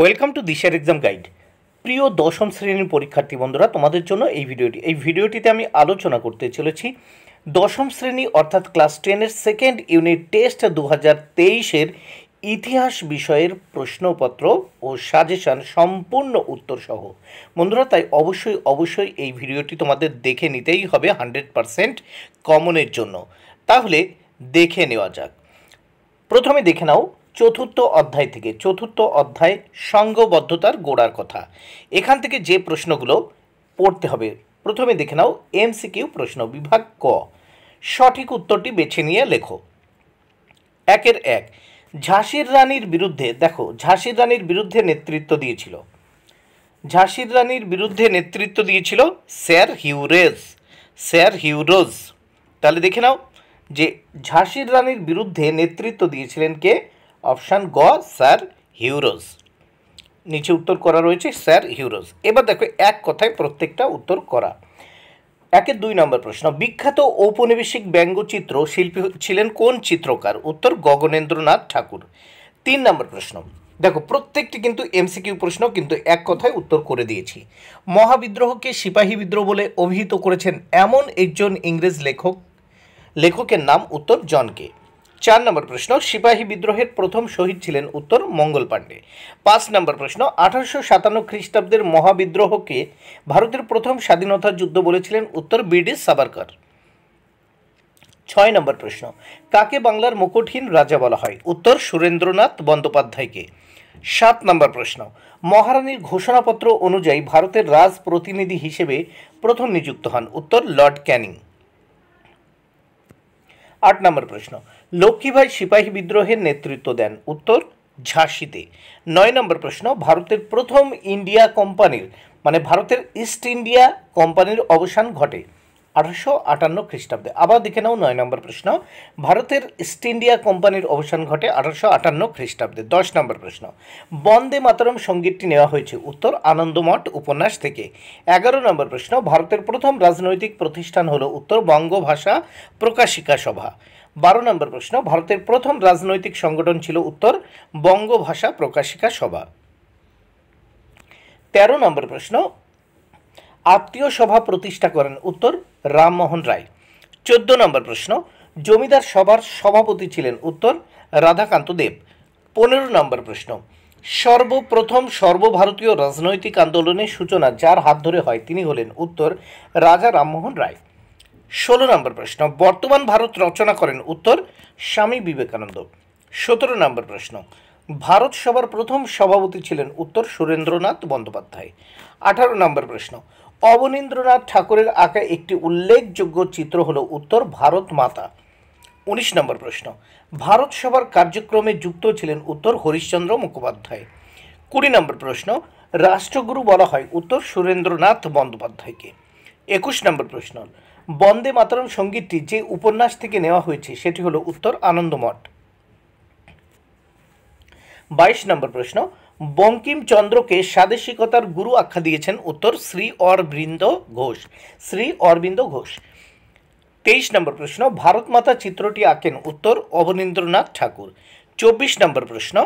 welcome to দিশার exam guide প্রিয় দশম শ্রেণীর পরীক্ষার্থী বন্ধুরা তোমাদের জন্য এই ভিডিওটি এই ভিডিওটিতে আমি আলোচনা করতে চলেছি দশম শ্রেণী অর্থাৎ ক্লাস টেনের সেকেন্ড ইউনিট টেস্ট দু হাজার তেইশের ইতিহাস বিষয়ের প্রশ্নপত্র ও সাজেশান সম্পূর্ণ উত্তরসহ বন্ধুরা তাই অবশ্যই অবশ্যই এই ভিডিওটি তোমাদের দেখে নিতেই হবে হান্ড্রেড পারসেন্ট কমনের জন্য তাহলে দেখে নেওয়া যাক প্রথমে দেখে নাও চতুর্থ অধ্যায় থেকে চতুর্থ অধ্যায় সংঘবদ্ধতার গোড়ার কথা এখান থেকে যে প্রশ্নগুলো পড়তে হবে প্রথমে দেখে নাও এমসিকিউ প্রশ্ন বিভাগ ক সঠিক উত্তরটি বেছে নিয়ে লেখো একের এক ঝাঁসির রানীর বিরুদ্ধে দেখো ঝাঁসির রানীর বিরুদ্ধে নেতৃত্ব দিয়েছিল ঝাঁসির রানীর বিরুদ্ধে নেতৃত্ব দিয়েছিল স্যার হিউরেজ স্যার হিউরোজ তাহলে দেখে নাও যে ঝাঁসির রানীর বিরুদ্ধে নেতৃত্ব দিয়েছিলেন কে অপশান গ স্যার হিউরোজ নিচে উত্তর করা রয়েছে স্যার হিউরোজ এবার দেখো এক কথায় প্রত্যেকটা উত্তর করা একে দুই নম্বর প্রশ্ন বিখ্যাত ঔপনিবেশিক ব্যঙ্গচিত্র শিল্পী ছিলেন কোন চিত্রকার উত্তর গগনেন্দ্রনাথ ঠাকুর তিন নম্বর প্রশ্ন দেখো প্রত্যেকটি কিন্তু এমসিকিউ প্রশ্ন কিন্তু এক কথায় উত্তর করে দিয়েছি মহাবিদ্রোহকে সিপাহী বিদ্রোহ বলে অভিহিত করেছেন এমন একজন ইংরেজ লেখক লেখকের নাম উত্তর জনকে চার নম্বর প্রশ্ন সিপাহী বিদ্রোহের প্রথম শহীদ ছিলেন উত্তর মঙ্গল পাণ্ডে পাঁচ নম্বর প্রশ্ন আঠারোশো সাতান্ন খ্রিস্টাব্দের মহাবিদ্রোহকে ভারতের প্রথম স্বাধীনতা যুদ্ধ বলেছিলেন উত্তর ব্রিটিশ সাবারকার ছয় নম্বর প্রশ্ন কাকে বাংলার মুকুটহীন রাজা বলা হয় উত্তর সুরেন্দ্রনাথ বন্দ্যোপাধ্যায়কে সাত নম্বর প্রশ্ন মহারানীর ঘোষণাপত্র অনুযায়ী ভারতের রাজ প্রতিনিধি হিসেবে প্রথম নিযুক্ত হন উত্তর লর্ড ক্যানিং আট নম্বর প্রশ্ন লক্ষ্মীভাই সিপাহী বিদ্রোহের নেতৃত্ব দেন উত্তর ঝাঁসিতে নয় নম্বর প্রশ্ন ভারতের প্রথম ইন্ডিয়া কোম্পানির মানে ভারতের ইস্ট ইন্ডিয়া কোম্পানির অবসান ঘটে আঠারোশো আটান্ন খ্রিস্টাব্দে আবার দেখে নাও নয় নম্বর প্রশ্ন ভারতের ইস্ট ইন্ডিয়া কোম্পানির অবসান ঘটে আঠারোশো আটান্ন খ্রিস্টাব্দে দশ নম্বর প্রশ্ন বন্দে মাতরম সঙ্গীতটি নেওয়া হয়েছে উত্তর আনন্দমঠ উপন্যাস থেকে এগারো নম্বর প্রশ্ন ভারতের প্রথম রাজনৈতিক প্রতিষ্ঠান হল উত্তর বঙ্গ ভাষা প্রকাশিকা সভা বারো নম্বর প্রশ্ন ভারতের প্রথম রাজনৈতিক সংগঠন ছিল উত্তর বঙ্গ ভাষা প্রকাশিকা সভা তেরো নম্বর প্রশ্ন আত্মীয় সভা প্রতিষ্ঠা করেন উত্তর রামমোহন রায় চোদ্দ নম্বর প্রশ্ন জমিদার সভার সভাপতি ছিলেন উত্তর রাধাকান্ত দেব পনেরো নম্বর প্রশ্ন সর্বপ্রথম সর্বভারতীয় রাজনৈতিক আন্দোলনের সূচনা যার হাত ধরে হয় তিনি হলেন উত্তর রাজা রামমোহন রায় ষোলো নম্বর প্রশ্ন বর্তমান ভারত রচনা করেন উত্তর স্বামী বিবেকানন্দ সতেরো নম্বর প্রশ্ন ভারত সভার প্রথম সভাপতি ছিলেন উত্তর সুরেন্দ্রনাথ বন্দ্যোপাধ্যায় আঠারো নম্বর প্রশ্ন অবনীন্দ্রনাথ ঠাকুরের আঁকা একটি উল্লেখযোগ্য চিত্র হলো উত্তর ভারত মাতা উনিশ নম্বর প্রশ্ন ভারত সভার কার্যক্রমে যুক্ত ছিলেন উত্তর হরিশ্চন্দ্র মুখোপাধ্যায় কুড়ি নম্বর প্রশ্ন রাষ্ট্রগুরু বলা হয় উত্তর সুরেন্দ্রনাথ বন্দ্যোপাধ্যায়কে একুশ নম্বর প্রশ্ন বন্দে মাতরম সঙ্গীতটি যে উপন্যাস থেকে নেওয়া হয়েছে সেটি হলো উত্তর আনন্দমঠ বাইশ নম্বর প্রশ্ন বঙ্কিমচন্দ্রকে স্বাদেশিকতার গুরু আখ্যা দিয়েছেন উত্তর শ্রী অরবৃন্দ ঘোষ শ্রী অরবিন্দ ঘোষ তেইশ নম্বর প্রশ্ন ভারত মাতা চিত্রটি আঁকেন উত্তর অবনীন্দ্রনাথ ঠাকুর চব্বিশ নম্বর প্রশ্ন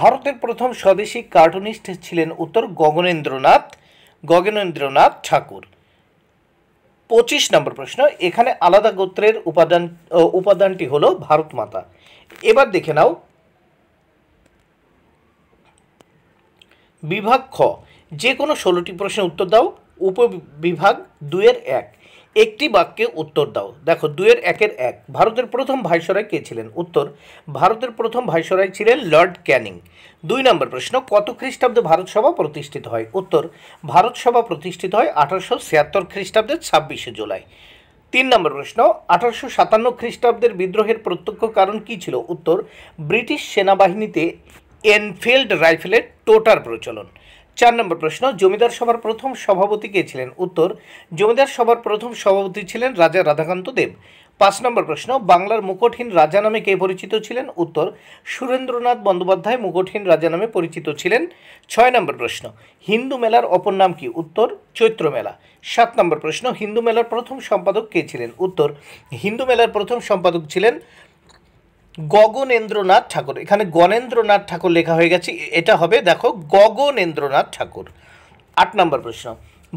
ভারতের প্রথম স্বদেশী কার্টুনিস্ট ছিলেন উত্তর গগনেন্দ্রনাথ গগনেন্দ্রনাথ ঠাকুর পঁচিশ নম্বর প্রশ্ন এখানে আলাদা গোত্রের উপাদান উপাদানটি হলো ভারত মাতা এবার দেখে নাও বিভাগ খ যে কোনো ষোলোটি প্রশ্নের উত্তর দাও উপবিভাগ দুয়ের এক একটি বাক্যে উত্তর দাও দেখো দুয়ের একের এক ভারতের প্রথম ভাইসরাই কে ছিলেন উত্তর ভারতের প্রথম ভাইসরাই ছিলেন লর্ড ক্যানিং দুই নম্বর প্রশ্ন কত খ্রিস্টাব্দে ভারতসভা প্রতিষ্ঠিত হয় উত্তর ভারতসভা প্রতিষ্ঠিত হয় আঠারোশো ছিয়াত্তর খ্রিস্টাব্দের ছাব্বিশে জুলাই তিন নম্বর প্রশ্ন আঠারোশো সাতান্ন খ্রিস্টাব্দের বিদ্রোহের প্রত্যক্ষ কারণ কী ছিল উত্তর ব্রিটিশ সেনাবাহিনীতে এনফিল্ড রাইফেলের টোটার প্রচলন চার নম্বর প্রশ্ন জমিদার সভার প্রথম সভাপতি কে ছিলেন উত্তর জমিদার সভার প্রথম সভাপতি ছিলেন রাজা রাধাকান্ত দেব পাঁচ নম্বর প্রশ্ন বাংলার মুকুটহীন রাজা নামে কে পরিচিত ছিলেন উত্তর সুরেন্দ্রনাথ বন্দ্যোপাধ্যায় মুকুটহীন রাজা নামে পরিচিত ছিলেন ছয় নম্বর প্রশ্ন হিন্দু মেলার অপর নাম কি উত্তর চৈত্র মেলা সাত নম্বর প্রশ্ন হিন্দু মেলার প্রথম সম্পাদক কে ছিলেন উত্তর হিন্দু মেলার প্রথম সম্পাদক ছিলেন গগনেন্দ্রনাথ ঠাকুর এখানে গণেন্দ্রনাথ ঠাকুর লেখা হয়ে গেছে এটা হবে দেখো গগনেন্দ্রনাথ ঠাকুর আট নম্বর প্রশ্ন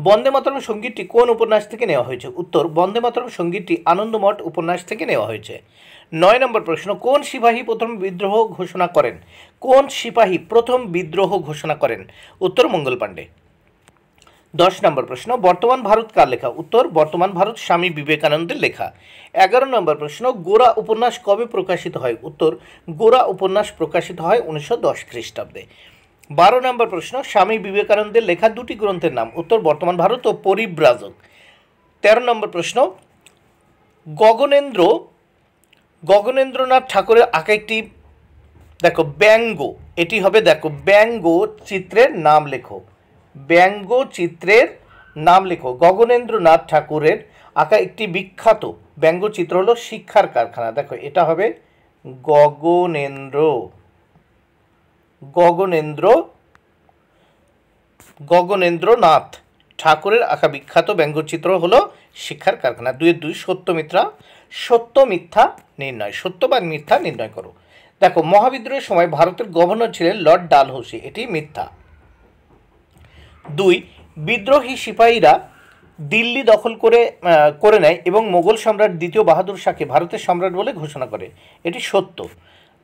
বন্দে মাতরম সঙ্গীতটি কোন উপন্যাস থেকে নেওয়া হয়েছে উত্তর বন্দে মাতরম সঙ্গীতটি আনন্দমঠ উপন্যাস থেকে নেওয়া হয়েছে নয় নম্বর প্রশ্ন কোন সিপাহী প্রথম বিদ্রোহ ঘোষণা করেন কোন সিপাহী প্রথম বিদ্রোহ ঘোষণা করেন উত্তর মঙ্গল পাণ্ডে দশ নম্বর প্রশ্ন বর্তমান ভারত কার লেখা উত্তর বর্তমান ভারত স্বামী বিবেকানন্দের লেখা এগারো নম্বর প্রশ্ন গোরা উপন্যাস কবে প্রকাশিত হয় উত্তর গোরা উপন্যাস প্রকাশিত হয় উনিশশো দশ খ্রিস্টাব্দে বারো নম্বর প্রশ্ন স্বামী বিবেকানন্দের লেখা দুটি গ্রন্থের নাম উত্তর বর্তমান ভারত ও পরিব্রাজক তেরো নম্বর প্রশ্ন গগনেন্দ্র গগনেন্দ্রনাথ ঠাকুরের আঁকা একটি দেখো ব্যঙ্গ এটি হবে দেখো ব্যঙ্গ চিত্রের নাম লেখো ব্যঙ্গচিত্রের নাম লেখো গগনেন্দ্রনাথ ঠাকুরের আঁকা একটি বিখ্যাত ব্যঙ্গচিত্র হলো শিক্ষার কারখানা দেখো এটা হবে গগনেন্দ্র গগনেন্দ্র গগনেন্দ্রনাথ ঠাকুরের আঁকা বিখ্যাত ব্যঙ্গচিত্র হলো শিক্ষার কারখানা দুয়ের দুই সত্যমিত্রা সত্য মিথ্যা নির্ণয় সত্য বা মিথ্যা নির্ণয় করো দেখো মহাবিদ্রোহের সময় ভারতের গভর্নর ছিলেন লর্ড ডালহৌসি এটি মিথ্যা দুই বিদ্রোহী সিপাহীরা দিল্লি দখল করে করে নেয় এবং মোগল সম্রাট দ্বিতীয় বাহাদুর শাহকে ভারতের সম্রাট বলে ঘোষণা করে এটি সত্য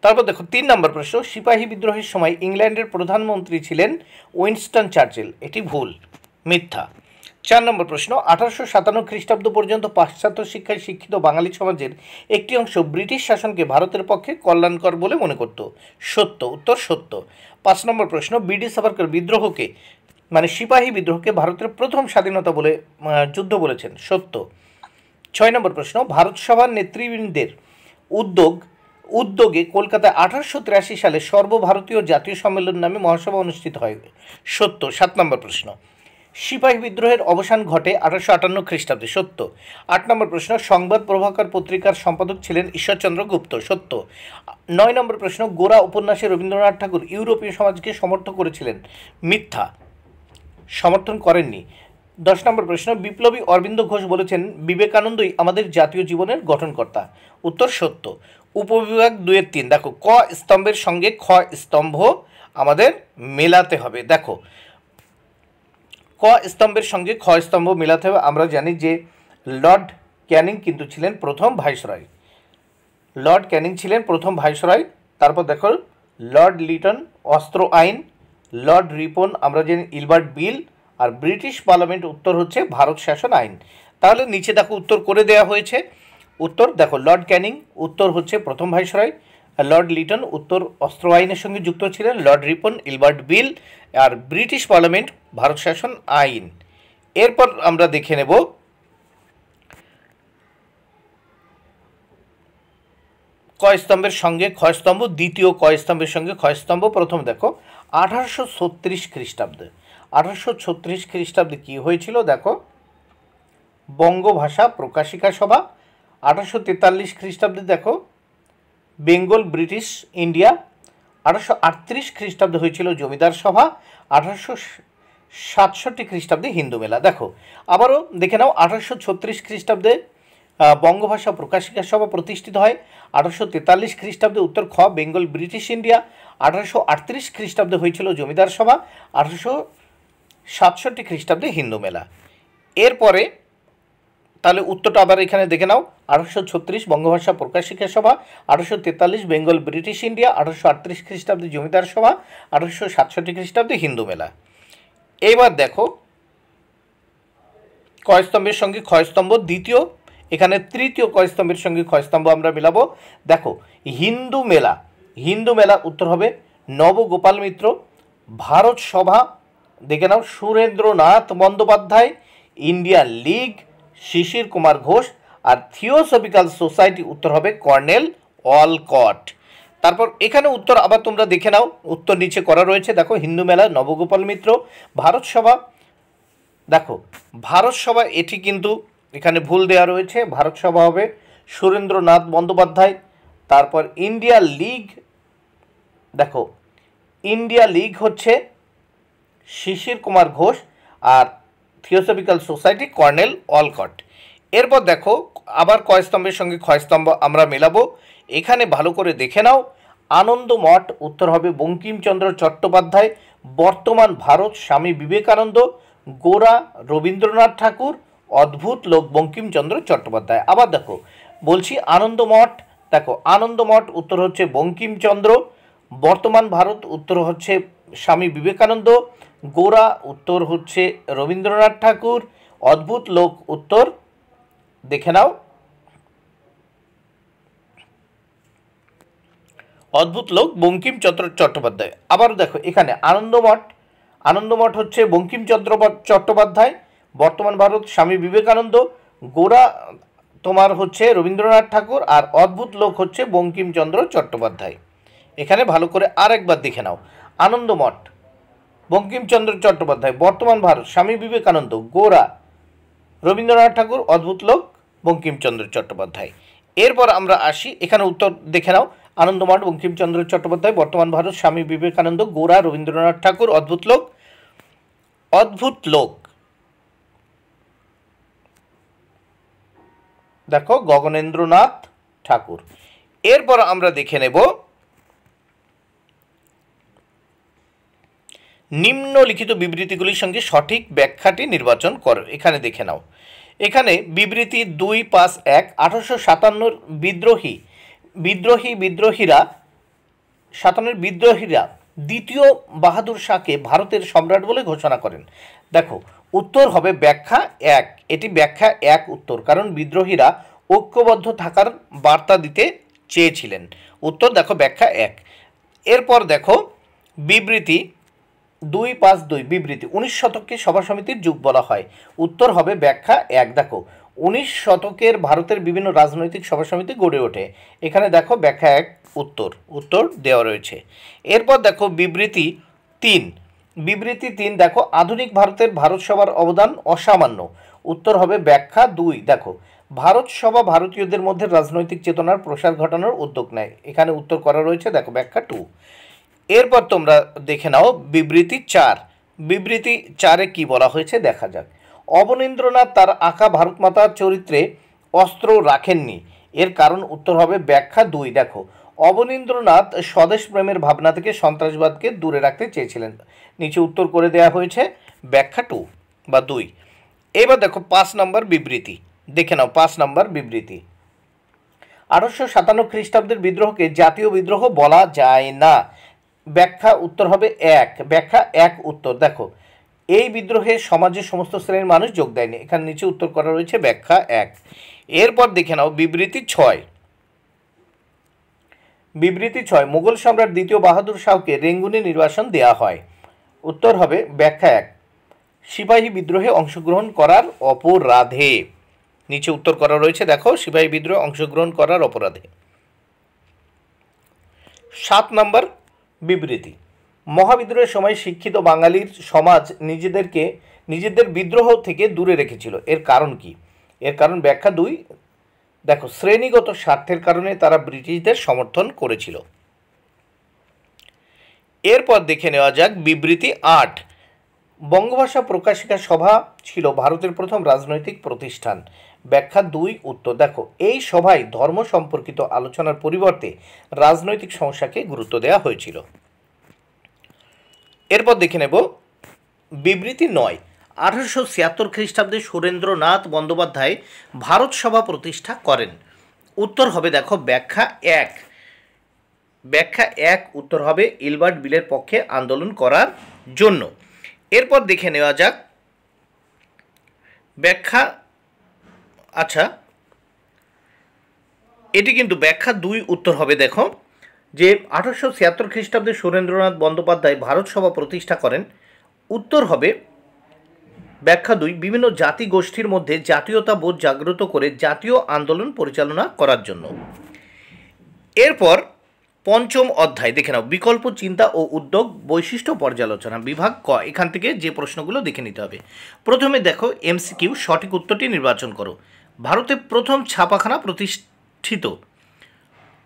তারপর দেখো তিন নম্বর প্রশ্ন সিপাহী বিদ্রোহের সময় ইংল্যান্ডের প্রধানমন্ত্রী ছিলেন উইনস্টন চার্চিল এটি ভুল মিথ্যা চার নম্বর প্রশ্ন আঠারোশো সাতান্ন খ্রিস্টাব্দ পর্যন্ত পাশ্চাত্য শিক্ষায় শিক্ষিত বাঙালি সমাজের একটি অংশ ব্রিটিশ শাসনকে ভারতের পক্ষে কল্যাণকর বলে মনে করত সত্য উত্তর সত্য পাঁচ নম্বর প্রশ্ন বিডি সাভারকর বিদ্রোহকে মানে সিপাহী বিদ্রোহকে ভারতের প্রথম স্বাধীনতা বলে যুদ্ধ বলেছেন সত্য ছয় নম্বর প্রশ্ন ভারত সভার নেতৃবৃন্দের উদ্যোগ উদ্যোগে কলকাতায় আঠারোশো তিরাশি সালে সর্বভারতীয় জাতীয় সম্মেলন নামে মহাসভা অনুষ্ঠিত হয় সত্য সাত নম্বর প্রশ্ন সিপাহী বিদ্রোহের অবসান ঘটে আঠারোশো আটান্ন খ্রিস্টাব্দে সত্য আট নম্বর প্রশ্ন সংবাদ প্রভাকর পত্রিকার সম্পাদক ছিলেন ঈশ্বরচন্দ্র গুপ্ত সত্য নয় নম্বর প্রশ্ন গোরা উপন্যাসে রবীন্দ্রনাথ ঠাকুর ইউরোপীয় সমাজকে সমর্থ করেছিলেন মিথ্যা সমর্থন করেননি দশ নম্বর প্রশ্ন বিপ্লবী অরবিন্দ ঘোষ বলেছেন বিবেকানন্দই আমাদের জাতীয় জীবনের গঠনকর্তা উত্তর সত্য উপবিভাগ দুয়ের তিন দেখো ক স্তম্ভের সঙ্গে খ স্তম্ভ আমাদের মেলাতে হবে দেখো ক স্তম্ভের সঙ্গে খ স্তম্ভ মেলাতে হবে আমরা জানি যে লর্ড ক্যানিং কিন্তু ছিলেন প্রথম ভাইসরয় লর্ড ক্যানিং ছিলেন প্রথম ভাইসরয় তারপর দেখো লর্ড লিটন অস্ত্র আইন লর্ড রিপন আমরা জানি ইলবার্ট বিল আর ব্রিটিশ পার্লামেন্ট উত্তর হচ্ছে ভারত শাসন আইন তাহলে নিচে দেখো উত্তর করে দেয়া হয়েছে উত্তর দেখো লর্ড ক্যানিং উত্তর হচ্ছে প্রথম ভাইসরয় লর্ড লিটন উত্তর অস্ত্র আইনের সঙ্গে যুক্ত ছিলেন লর্ড রিপন ইলবার্ট বিল আর ব্রিটিশ পার্লামেন্ট ভারত শাসন আইন এরপর আমরা দেখে নেব কয় স্তম্ভের সঙ্গে ক্ষয়স্তম্ভ দ্বিতীয় কয় স্তম্ভের সঙ্গে ক্ষয়স্তম্ভ প্রথম দেখো আঠারোশো ছত্রিশ খ্রিস্টাব্দে আঠারোশো ছত্রিশ খ্রিস্টাব্দে কী হয়েছিল দেখো বঙ্গভাষা প্রকাশিকা সভা আঠারোশো তেতাল্লিশ খ্রিস্টাব্দে দেখো বেঙ্গল ব্রিটিশ ইন্ডিয়া আঠারোশো আটত্রিশ খ্রিস্টাব্দে হয়েছিল জমিদার সভা আঠারোশো সাতষট্টি খ্রিস্টাব্দে হিন্দু মেলা দেখো আবারও দেখে নাও আঠারোশো ছত্রিশ খ্রিস্টাব্দে বঙ্গভাষা প্রকাশিকা সভা প্রতিষ্ঠিত হয় আঠারোশো তেতাল্লিশ খ্রিস্টাব্দে উত্তর খ বেঙ্গল ব্রিটিশ ইন্ডিয়া আঠারোশো আটত্রিশ খ্রিস্টাব্দে হয়েছিল জমিদার সভা আঠারোশো সাতষট্টি খ্রিস্টাব্দে হিন্দু মেলা এরপরে তাহলে উত্তরটা আবার এখানে দেখে নাও আঠারোশো ছত্রিশ বঙ্গভাষা প্রকাশিকা সভা আঠারোশো তেতাল্লিশ বেঙ্গল ব্রিটিশ ইন্ডিয়া আঠারোশো আটত্রিশ খ্রিস্টাব্দে জমিদার সভা আঠারোশো সাতষট্টি খ্রিস্টাব্দে হিন্দু মেলা এবার দেখো কয়স্তম্ভের সঙ্গে ক্ষয়স্তম্ভ দ্বিতীয় এখানে তৃতীয় কয়স্তম্ভের সঙ্গে ক্ষয়স্তম্ভ আমরা মেলাবো দেখো হিন্দু মেলা হিন্দু মেলা উত্তর হবে নবগোপাল মিত্র ভারত সভা দেখে নাও সুরেন্দ্রনাথ বন্দ্যোপাধ্যায় ইন্ডিয়া লীগ শিশির কুমার ঘোষ আর থিওসফিক্যাল সোসাইটি উত্তর হবে কর্নেল অলকট তারপর এখানে উত্তর আবার তোমরা দেখে নাও উত্তর নিচে করা রয়েছে দেখো হিন্দু মেলা নবগোপাল মিত্র ভারত সভা দেখো ভারত সভা এটি কিন্তু এখানে ভুল দেয়া রয়েছে ভারত সভা হবে সুরেন্দ্রনাথ বন্দ্যোপাধ্যায় তারপর ইন্ডিয়া লিগ দেখো ইন্ডিয়া লিগ হচ্ছে শিশির কুমার ঘোষ আর থিওসফিক্যাল সোসাইটি কর্নেল অলকট এরপর দেখো আবার ক্ষয়স্তম্ভের সঙ্গে ক্ষয়স্তম্ভ আমরা মেলাবো এখানে ভালো করে দেখে নাও আনন্দমঠ উত্তর হবে বঙ্কিমচন্দ্র চট্টোপাধ্যায় বর্তমান ভারত স্বামী বিবেকানন্দ গোরা রবীন্দ্রনাথ ঠাকুর অদ্ভুত লোক বঙ্কিমচন্দ্র চট্টোপাধ্যায় আবার দেখো বলছি আনন্দমঠ দেখো আনন্দমঠ উত্তর হচ্ছে বঙ্কিমচন্দ্র বর্তমান ভারত উত্তর হচ্ছে স্বামী বিবেকানন্দ গোরা উত্তর হচ্ছে রবীন্দ্রনাথ ঠাকুর অদ্ভুত লোক উত্তর দেখে নাও অদ্ভুত লোক বঙ্কিমচন্দ্র চট্টোপাধ্যায় আবারও দেখো এখানে আনন্দমঠ আনন্দমঠ হচ্ছে বঙ্কিমচন্দ্র চট্টোপাধ্যায় বর্তমান ভারত স্বামী বিবেকানন্দ গোড়া তোমার হচ্ছে রবীন্দ্রনাথ ঠাকুর আর অদ্ভুত লোক হচ্ছে বঙ্কিমচন্দ্র চট্টোপাধ্যায় এখানে ভালো করে আরেকবার দেখে নাও আনন্দমঠ বঙ্কিমচন্দ্র চট্টোপাধ্যায় বর্তমান ভারত স্বামী বিবেকানন্দ গোরা রবীন্দ্রনাথ ঠাকুর অদ্ভুত লোক বঙ্কিমচন্দ্র চট্টোপাধ্যায় এরপর আমরা আসি এখানে উত্তর দেখে নাও আনন্দমঠ বঙ্কিমচন্দ্র চট্টোপাধ্যায় বর্তমান ভারত স্বামী বিবেকানন্দ গোরা রবীন্দ্রনাথ ঠাকুর অদ্ভুত লোক অদ্ভুত লোক দেখো গগনেন্দ্রনাথ ঠাকুর এরপর আমরা দেখে নেব নিম্নলিখিত বিবৃতিগুলির সঙ্গে সঠিক ব্যাখ্যাটি নির্বাচন করো এখানে দেখে নাও এখানে বিবৃতি দুই পাঁচ এক আঠারোশো সাতান্নর বিদ্রোহী বিদ্রোহী বিদ্রোহীরা সাতান্নের বিদ্রোহীরা দ্বিতীয় বাহাদুর শাহকে ভারতের সম্রাট বলে ঘোষণা করেন দেখো উত্তর হবে ব্যাখ্যা এক এটি ব্যাখ্যা এক উত্তর কারণ বিদ্রোহীরা ঐক্যবদ্ধ থাকার বার্তা দিতে চেয়েছিলেন উত্তর দেখো ব্যাখ্যা এক এরপর দেখো বিবৃতি দুই পাঁচ দুই বিবৃতি উনিশ শতককে সভা সমিতির যুগ বলা হয় উত্তর হবে ব্যাখ্যা এক দেখো উনিশ শতকের ভারতের বিভিন্ন রাজনৈতিক সভা সমিতি গড়ে ওঠে এখানে দেখো ব্যাখ্যা এক উত্তর উত্তর দেওয়া রয়েছে এরপর দেখো বিবৃতি তিন বিবৃতি তিন দেখো আধুনিক ভারতের ভারত সভার অবদান অসামান্য উত্তর হবে ব্যাখ্যা দুই দেখো ভারত সভা ভারতীয়দের মধ্যে রাজনৈতিক চেতনার প্রসার ঘটানোর উদ্যোগ নেয় এখানে উত্তর করা রয়েছে দেখো ব্যাখ্যা টু এরপর তোমরা দেখে নাও বিবৃতি চার বিবৃতি চারে কি বলা হয়েছে দেখা যাক অবনীন্দ্রনাথ তার আঁকা ভারতমাতার চরিত্রে অস্ত্র রাখেননি এর কারণ উত্তর হবে ব্যাখ্যা দুই দেখো অবনীন্দ্রনাথ স্বদেশ প্রেমের ভাবনা থেকে সন্ত্রাসবাদকে দূরে রাখতে চেয়েছিলেন নিচে উত্তর করে দেয়া হয়েছে ব্যাখ্যা টু বা দুই এবার দেখো পাঁচ নম্বর বিবৃতি দেখে নাও পাঁচ নম্বর বিবৃতি আঠারোশো সাতান্ন খ্রিস্টাব্দের বিদ্রোহকে জাতীয় বিদ্রোহ বলা যায় না ব্যাখ্যা উত্তর হবে এক ব্যাখ্যা এক উত্তর দেখো এই বিদ্রোহে সমাজের সমস্ত শ্রেণীর মানুষ যোগ দেয়নি এখানে নিচে উত্তর করা রয়েছে ব্যাখ্যা এক এরপর দেখে নাও বিবৃতি ছয় বিবৃতি ছয় মুঘল সম্রাট দ্বিতীয় বাহাদুর শাহকে রেঙ্গুনে নির্বাসন দেয়া হয় উত্তর হবে ব্যাখ্যা এক সিপাহী বিদ্রোহে অংশগ্রহণ করার অপরাধে নিচে উত্তর করা রয়েছে দেখো সিপাহী বিদ্রোহে অংশগ্রহণ করার অপরাধে সাত নম্বর বিবৃতি মহাবিদ্রোহের সময় শিক্ষিত বাঙালির সমাজ নিজেদেরকে নিজেদের বিদ্রোহ থেকে দূরে রেখেছিল এর কারণ কি এর কারণ ব্যাখ্যা দুই দেখো শ্রেণীগত স্বার্থের কারণে তারা ব্রিটিশদের সমর্থন করেছিল এরপর দেখে নেওয়া যাক বিবৃতি আট বঙ্গভাষা প্রকাশিকা সভা ছিল ভারতের প্রথম রাজনৈতিক প্রতিষ্ঠান ব্যাখ্যা দুই উত্তর দেখো এই সভায় ধর্ম সম্পর্কিত আলোচনার পরিবর্তে রাজনৈতিক সমস্যাকে গুরুত্ব দেওয়া হয়েছিল এরপর দেখে নেব বিবৃতি নয় আঠারোশো ছিয়াত্তর খ্রিস্টাব্দে সুরেন্দ্রনাথ বন্দ্যোপাধ্যায় ভারত সভা প্রতিষ্ঠা করেন উত্তর হবে দেখো ব্যাখ্যা এক ব্যাখ্যা এক উত্তর হবে ইলবার্ট বিলের পক্ষে আন্দোলন করার জন্য এরপর দেখে নেওয়া যাক ব্যাখ্যা আচ্ছা এটি কিন্তু ব্যাখ্যা দুই উত্তর হবে দেখো যে আঠারোশো ছিয়াত্তর খ্রিস্টাব্দে সুরেন্দ্রনাথ বন্দ্যোপাধ্যায় ভারত সভা প্রতিষ্ঠা করেন উত্তর হবে ব্যাখ্যা দুই বিভিন্ন জাতি গোষ্ঠীর মধ্যে জাতীয়তা বোধ জাগ্রত করে জাতীয় আন্দোলন পরিচালনা করার জন্য এরপর পঞ্চম অধ্যায় দেখে নাও বিকল্প চিন্তা ও উদ্যোগ বৈশিষ্ট্য পর্যালোচনা বিভাগ ক এখান থেকে যে প্রশ্নগুলো দেখে নিতে হবে প্রথমে দেখো এমসিকিউ সঠিক উত্তরটি নির্বাচন করো ভারতে প্রথম ছাপাখানা প্রতিষ্ঠিত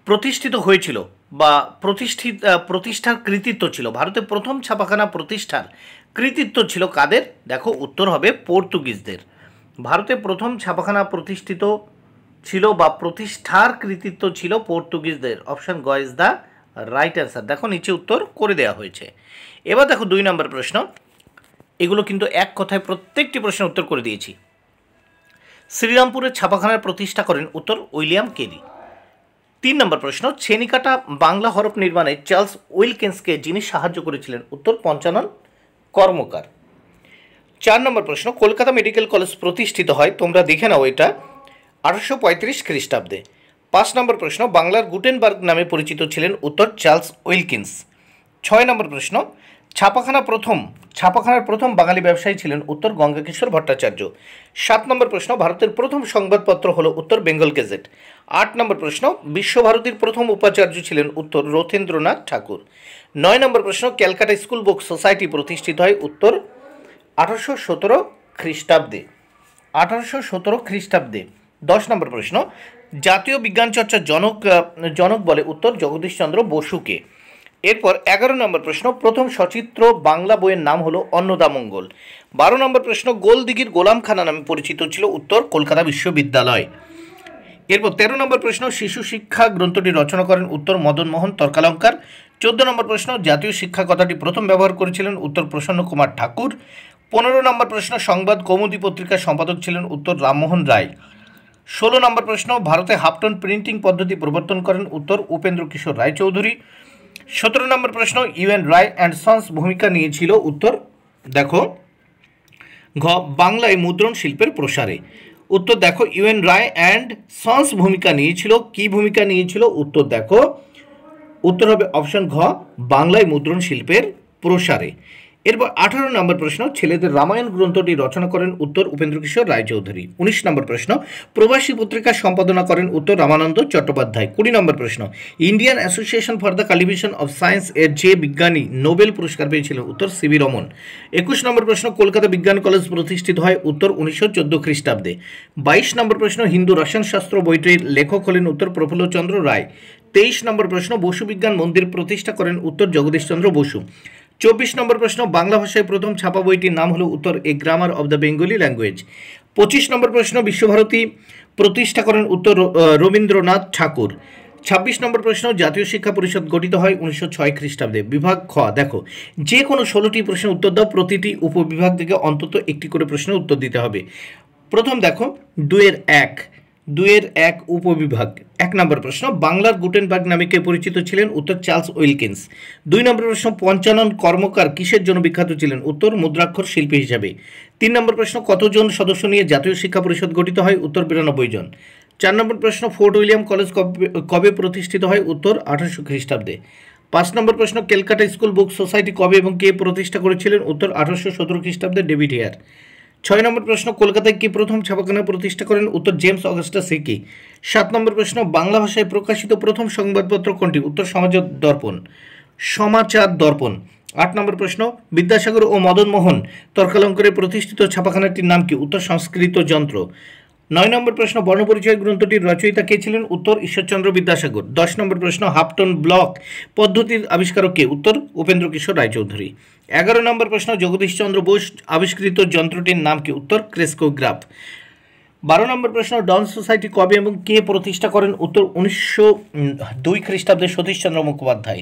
প্রতিষ্ঠিত হয়েছিল বা প্রতিষ্ঠিত প্রতিষ্ঠার কৃতিত্ব ছিল ভারতে প্রথম ছাপাখানা প্রতিষ্ঠার কৃতিত্ব ছিল কাদের দেখো উত্তর হবে পর্তুগিজদের ভারতে প্রথম ছাপাখানা প্রতিষ্ঠিত ছিল বা প্রতিষ্ঠার কৃতিত্ব ছিল পর্তুগিজদের অপশান গ ইজ দ্য রাইট অ্যান্সার দেখো নিচে উত্তর করে দেওয়া হয়েছে এবার দেখো দুই নম্বর প্রশ্ন এগুলো কিন্তু এক কথায় প্রত্যেকটি প্রশ্নের উত্তর করে দিয়েছি শ্রীরামপুরের ছাপাখানার প্রতিষ্ঠা করেন উত্তর উইলিয়াম কেরি তিন নম্বর প্রশ্ন ছেনিকাটা বাংলা হরফ নির্মাণে চার্লস উইলকেন্সকে যিনি সাহায্য করেছিলেন উত্তর পঞ্চানন কর্মকার চার নম্বর প্রশ্ন কলকাতা মেডিকেল কলেজ প্রতিষ্ঠিত হয় তোমরা দেখে নাও এটা আঠারোশো পঁয়ত্রিশ খ্রিস্টাব্দে পাঁচ নম্বর প্রশ্ন বাংলার গুটেনবার্গ নামে পরিচিত ছিলেন উত্তর চার্লস উইলকিন্স ছয় নম্বর প্রশ্ন ছাপাখানা প্রথম ছাপাখানার প্রথম বাঙালি ব্যবসায়ী ছিলেন উত্তর গঙ্গাকিশোর ভট্টাচার্য সাত নম্বর প্রশ্ন ভারতের প্রথম সংবাদপত্র হল উত্তর বেঙ্গল গেজেট আট নম্বর প্রশ্ন বিশ্বভারতীর প্রথম উপাচার্য ছিলেন উত্তর রথীন্দ্রনাথ ঠাকুর নয় নম্বর প্রশ্ন ক্যালকাটা স্কুল বুক সোসাইটি প্রতিষ্ঠিত হয় উত্তর আঠারোশো সতেরো খ্রিস্টাব্দে আঠারোশো সতেরো খ্রিস্টাব্দে দশ নম্বর প্রশ্ন জাতীয় বিজ্ঞান চর্চার জনক জনক বলে উত্তর জগদীশচন্দ্র বসুকে এরপর এগারো নম্বর প্রশ্ন প্রথম সচিত্র বাংলা বইয়ের নাম হলো অন্নদামঙ্গল বারো নম্বর প্রশ্ন গোলদিঘির গোলাম খানা নামে পরিচিত ছিল উত্তর কলকাতা বিশ্ববিদ্যালয় এরপর তেরো নম্বর প্রশ্ন শিশু শিক্ষা গ্রন্থটি রচনা করেন উত্তর মদনমোহন তর্কালঙ্কার চোদ্দ নম্বর প্রশ্ন জাতীয় শিক্ষা কথাটি প্রথম ব্যবহার করেছিলেন উত্তর প্রসন্ন কুমার ঠাকুর পনেরো নম্বর প্রশ্ন সংবাদ কৌমুদী পত্রিকার সম্পাদক ছিলেন উত্তর রামমোহন রায় ষোলো নম্বর প্রশ্ন ভারতে হাফটন প্রিন্টিং পদ্ধতি প্রবর্তন করেন উত্তর উপেন্দ্র কিশোর রায়চৌধুরী সতেরো নম্বর প্রশ্ন ইউএন রায় অ্যান্ড সন্স ভূমিকা নিয়েছিল উত্তর দেখো ঘ বাংলায় মুদ্রণ শিল্পের প্রসারে উত্তর দেখো ইউএন রায় অ্যান্ড সন্স ভূমিকা নিয়েছিল কি ভূমিকা নিয়েছিল উত্তর দেখো উত্তর হবে অপশন ঘ বাংলায় মুদ্রণ শিল্পের প্রসারে এরপর আঠারো নম্বর প্রশ্ন ছেলেদের রামায়ণ গ্রন্থটি রচনা করেন উত্তর উপেন্দ্র কিশোর রায়চৌধুরী উনিশ নম্বর প্রশ্ন প্রবাসী পত্রিকা সম্পাদনা করেন উত্তর রামানন্দ চট্টোপাধ্যায় কুড়ি নম্বর প্রশ্ন Indian association for the cultivation of science এর যে বিজ্ঞানী নোবেল পুরস্কার পেয়েছিলেন উত্তর সিবি রমন একুশ নম্বর প্রশ্ন কলকাতা বিজ্ঞান কলেজ প্রতিষ্ঠিত হয় উত্তর উনিশশো চোদ্দো খ্রিস্টাব্দে বাইশ নম্বর প্রশ্ন হিন্দু রসায়নশাস্ত্র বইটির লেখক হলেন উত্তর প্রফুল্লচন্দ্র রায় তেইশ নম্বর প্রশ্ন বসু বিজ্ঞান মন্দির প্রতিষ্ঠা করেন উত্তর জগদীশচন্দ্র বসু চব্বিশ নম্বর প্রশ্ন বাংলা ভাষায় প্রথম ছাপা বইটির নাম হলো উত্তর a grammar of the Bengali language পঁচিশ নম্বর প্রশ্ন বিশ্বভারতী প্রতিষ্ঠা করেন উত্তর রবীন্দ্রনাথ ঠাকুর ছাব্বিশ নম্বর প্রশ্ন জাতীয় শিক্ষা পরিষদ গঠিত হয় উনিশশো ছয় খ্রিস্টাব্দে বিভাগ খ দেখো যে কোনো ষোলোটি প্রশ্নের উত্তর দাও প্রতিটি উপবিভাগ থেকে অন্তত একটি করে প্রশ্নের উত্তর দিতে হবে প্রথম দেখো দুয়ের এক দুয়ের এক উপবিভাগ এক নম্বর প্রশ্ন বাংলার গুটেনবার্গ নামে কে পরিচিত ছিলেন উত্তর চার্লস উইলকিন্স দুই নম্বর প্রশ্ন পঞ্চানন কর্মকার কিসের জন্য বিখ্যাত ছিলেন উত্তর মুদ্রাক্ষর শিল্পী হিসাবে তিন নম্বর প্রশ্ন কতজন সদস্য নিয়ে জাতীয় শিক্ষা পরিষদ গঠিত হয় উত্তর বিরানব্বই জন চার নম্বর প্রশ্ন ফোর্ট উইলিয়াম কলেজ কবে প্রতিষ্ঠিত হয় উত্তর আঠারোশো খ্রিস্টাব্দে পাঁচ নম্বর প্রশ্ন ক্যালকাটা স্কুল বুক সোসাইটি কবে এবং কে প্রতিষ্ঠা করেছিলেন উত্তর আঠারোশো সতেরো খ্রিস্টাব্দে ডেভিড হেয়ার ছয় নম্বর প্রশ্ন কলকাতায় কি প্রথম ছাপাখানা প্রতিষ্ঠা করেন উত্তর জেমস অগস্টা সিকি সাত নম্বর প্রশ্ন বাংলা ভাষায় প্রকাশিত প্রথম সংবাদপত্র কোনটি উত্তর সমাজ দর্পণ সমাচার দর্পণ আট নম্বর প্রশ্ন বিদ্যাসাগর ও মদন মোহন তর্কালঙ্করে প্রতিষ্ঠিত ছাপাখানাটির নাম কি উত্তর সংস্কৃত যন্ত্র নয় নম্বর প্রশ্ন বর্ণপরিচয় গ্রন্থটির রচয়িতা কে ছিলেন উত্তর ঈশ্বরচন্দ্র বিদ্যাসাগর দশ নম্বর প্রশ্ন হাফটন ব্লক পদ্ধতির আবিষ্কারক কে উত্তর উপেন্দ্র কিশোর রায়চৌধুরী এগারো নম্বর প্রশ্ন জগদীশচন্দ্র বোস আবিষ্কৃত যন্ত্রটির নাম কি উত্তর ক্রেস্কোগ্রাফ বারো নম্বর প্রশ্ন ডন সোসাইটি কবে এবং কে প্রতিষ্ঠা করেন উত্তর উনিশশো দুই খ্রিস্টাব্দে সতীশচন্দ্র মুখোপাধ্যায়